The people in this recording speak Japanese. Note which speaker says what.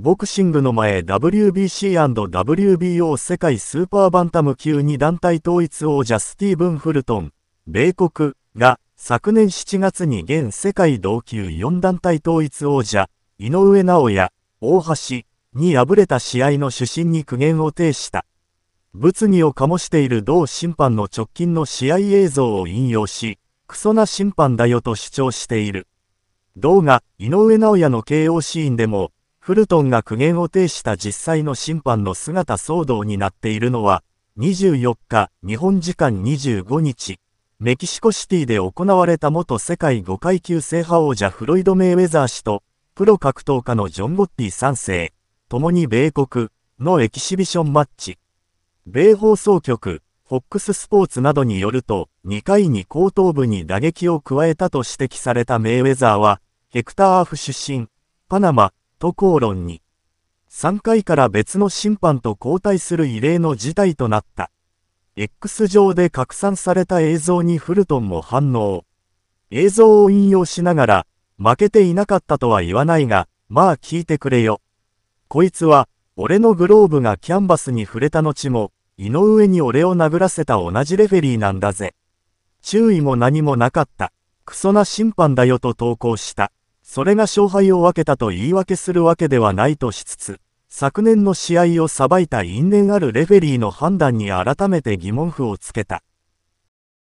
Speaker 1: ボクシングの前 WBC&WBO 世界スーパーバンタム級2団体統一王者スティーブン・フルトン、米国が昨年7月に現世界同級4団体統一王者、井上尚弥、大橋に敗れた試合の主審に苦言を呈した。物議を醸している同審判の直近の試合映像を引用し、クソな審判だよと主張している。動画、井上尚弥の KO シーンでも、フルトンが苦言を呈した実際の審判の姿騒動になっているのは、24日、日本時間25日、メキシコシティで行われた元世界5階級制覇王者フロイド・メイウェザー氏と、プロ格闘家のジョン・ゴッティ3世、共に米国のエキシビションマッチ。米放送局、ォックスポーツなどによると、2回に後頭部に打撃を加えたと指摘されたメイウェザーは、ヘクター・アーフ出身、パナマ、と口論に。3回から別の審判と交代する異例の事態となった。X 上で拡散された映像にフルトンも反応。映像を引用しながら、負けていなかったとは言わないが、まあ聞いてくれよ。こいつは、俺のグローブがキャンバスに触れた後も、井上に俺を殴らせた同じレフェリーなんだぜ。注意も何もなかった。クソな審判だよと投稿した。それが勝敗を分けたと言い訳するわけではないとしつつ、昨年の試合を裁いた因縁あるレフェリーの判断に改めて疑問符をつけた。